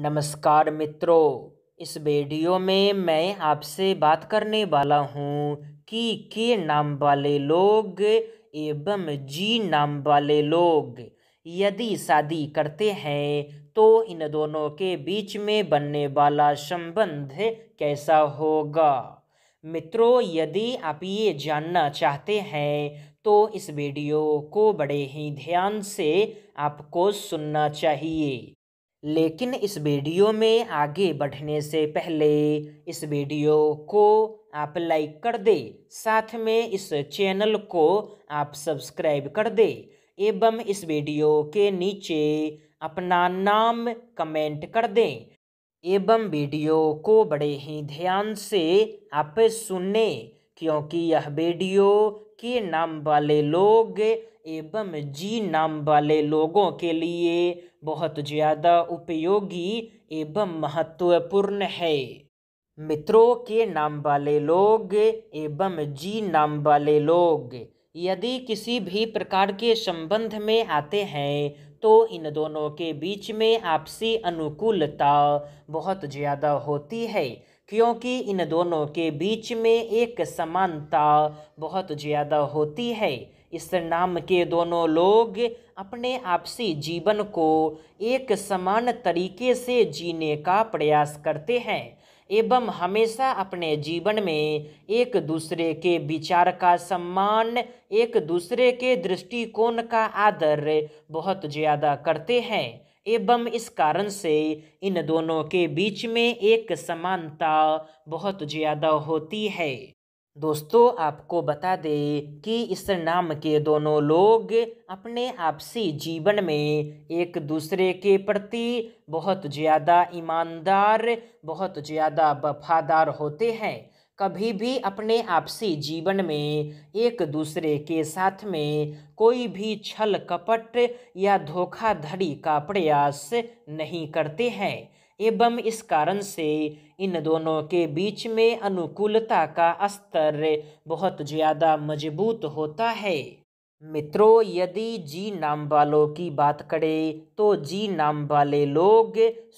नमस्कार मित्रों इस वीडियो में मैं आपसे बात करने वाला हूँ कि के नाम वाले लोग एवं जी नाम वाले लोग यदि शादी करते हैं तो इन दोनों के बीच में बनने वाला संबंध कैसा होगा मित्रों यदि आप ये जानना चाहते हैं तो इस वीडियो को बड़े ही ध्यान से आपको सुनना चाहिए लेकिन इस वीडियो में आगे बढ़ने से पहले इस वीडियो को आप लाइक कर दे साथ में इस चैनल को आप सब्सक्राइब कर दे एवं इस वीडियो के नीचे अपना नाम कमेंट कर दें एवं वीडियो को बड़े ही ध्यान से आप सुने क्योंकि यह वीडियो के नाम वाले लोग एवं जी नाम वाले लोगों के लिए बहुत ज़्यादा उपयोगी एवं महत्वपूर्ण है मित्रों के नाम वाले लोग एवं जी नाम वाले लोग यदि किसी भी प्रकार के संबंध में आते हैं तो इन दोनों के बीच में आपसी अनुकूलता बहुत ज़्यादा होती है क्योंकि इन दोनों के बीच में एक समानता बहुत ज़्यादा होती है इस नाम के दोनों लोग अपने आपसी जीवन को एक समान तरीके से जीने का प्रयास करते हैं एवं हमेशा अपने जीवन में एक दूसरे के विचार का सम्मान एक दूसरे के दृष्टिकोण का आदर बहुत ज़्यादा करते हैं एवं इस कारण से इन दोनों के बीच में एक समानता बहुत ज़्यादा होती है दोस्तों आपको बता दें कि इस नाम के दोनों लोग अपने आपसी जीवन में एक दूसरे के प्रति बहुत ज़्यादा ईमानदार बहुत ज़्यादा वफादार होते हैं कभी भी अपने आपसी जीवन में एक दूसरे के साथ में कोई भी छल कपट या धोखाधड़ी का प्रयास नहीं करते हैं एवं इस कारण से इन दोनों के बीच में अनुकूलता का स्तर बहुत ज़्यादा मजबूत होता है मित्रों यदि जी नाम वालों की बात करें तो जी नाम वाले लोग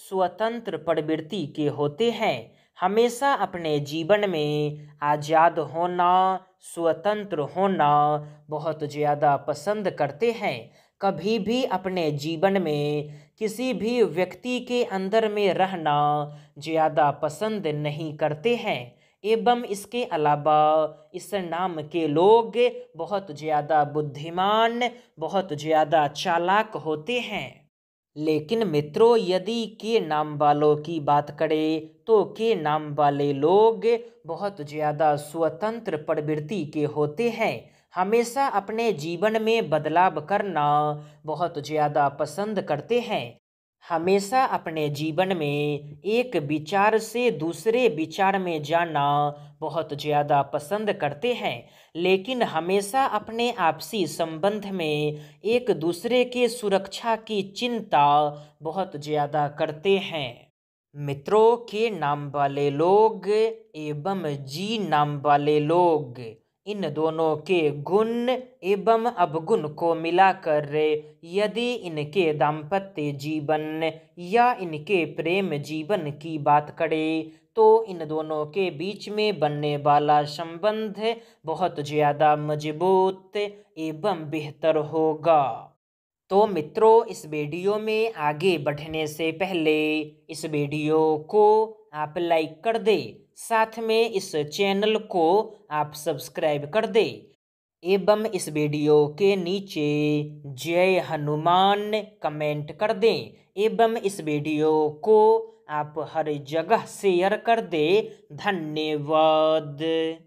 स्वतंत्र प्रवृत्ति के होते हैं हमेशा अपने जीवन में आज़ाद होना स्वतंत्र होना बहुत ज़्यादा पसंद करते हैं कभी भी अपने जीवन में किसी भी व्यक्ति के अंदर में रहना ज़्यादा पसंद नहीं करते हैं एवं इसके अलावा इस नाम के लोग बहुत ज़्यादा बुद्धिमान बहुत ज़्यादा चालाक होते हैं लेकिन मित्रों यदि के नाम वालों की बात करें तो के नाम वाले लोग बहुत ज़्यादा स्वतंत्र प्रवृत्ति के होते हैं हमेशा अपने जीवन में बदलाव करना बहुत ज़्यादा पसंद करते हैं हमेशा अपने जीवन में एक विचार से दूसरे विचार में जाना बहुत ज़्यादा पसंद करते हैं लेकिन हमेशा अपने आपसी संबंध में एक दूसरे के सुरक्षा की चिंता बहुत ज़्यादा करते हैं मित्रों के नाम वाले लोग एवं जी नाम वाले लोग इन दोनों के गुण एवं अवगुण को मिलाकर यदि इनके दाम्पत्य जीवन या इनके प्रेम जीवन की बात करें तो इन दोनों के बीच में बनने वाला संबंध बहुत ज़्यादा मजबूत एवं बेहतर होगा तो मित्रों इस वीडियो में आगे बढ़ने से पहले इस वीडियो को आप लाइक कर दें साथ में इस चैनल को आप सब्सक्राइब कर दें एवं इस वीडियो के नीचे जय हनुमान कमेंट कर दें एवं इस वीडियो को आप हर जगह शेयर कर दें धन्यवाद